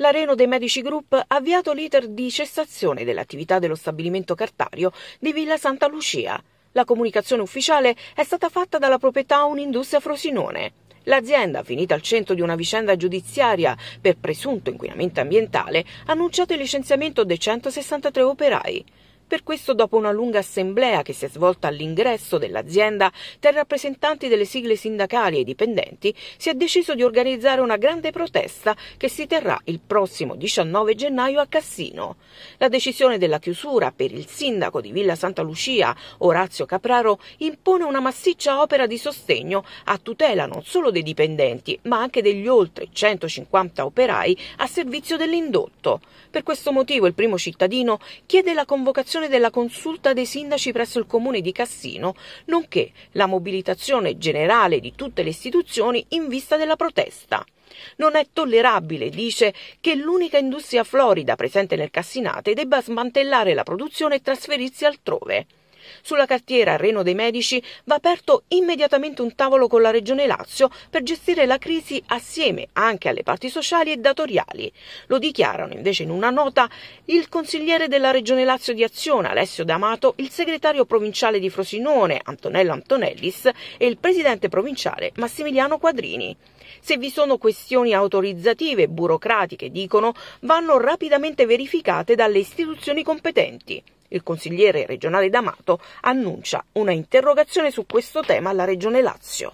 l'Areno dei Medici Group ha avviato l'iter di cessazione dell'attività dello stabilimento cartario di Villa Santa Lucia. La comunicazione ufficiale è stata fatta dalla proprietà Un'Industria Frosinone. L'azienda, finita al centro di una vicenda giudiziaria per presunto inquinamento ambientale, ha annunciato il licenziamento dei 163 operai. Per questo, dopo una lunga assemblea che si è svolta all'ingresso dell'azienda tra i rappresentanti delle sigle sindacali e i dipendenti, si è deciso di organizzare una grande protesta che si terrà il prossimo 19 gennaio a Cassino. La decisione della chiusura per il sindaco di Villa Santa Lucia, Orazio Capraro, impone una massiccia opera di sostegno a tutela non solo dei dipendenti, ma anche degli oltre 150 operai a servizio dell'indotto. Per questo motivo il primo cittadino chiede la convocazione l'organizzazione della consulta dei sindaci presso il comune di Cassino, nonché la mobilitazione generale di tutte le istituzioni in vista della protesta. Non è tollerabile, dice, che l'unica industria florida presente nel Cassinate debba smantellare la produzione e trasferirsi altrove. Sulla cartiera Reno dei Medici va aperto immediatamente un tavolo con la Regione Lazio per gestire la crisi assieme anche alle parti sociali e datoriali. Lo dichiarano invece in una nota il consigliere della Regione Lazio di Azione Alessio D'Amato, il segretario provinciale di Frosinone Antonello Antonellis e il presidente provinciale Massimiliano Quadrini. Se vi sono questioni autorizzative, e burocratiche, dicono, vanno rapidamente verificate dalle istituzioni competenti. Il consigliere regionale D'Amato annuncia una interrogazione su questo tema alla Regione Lazio.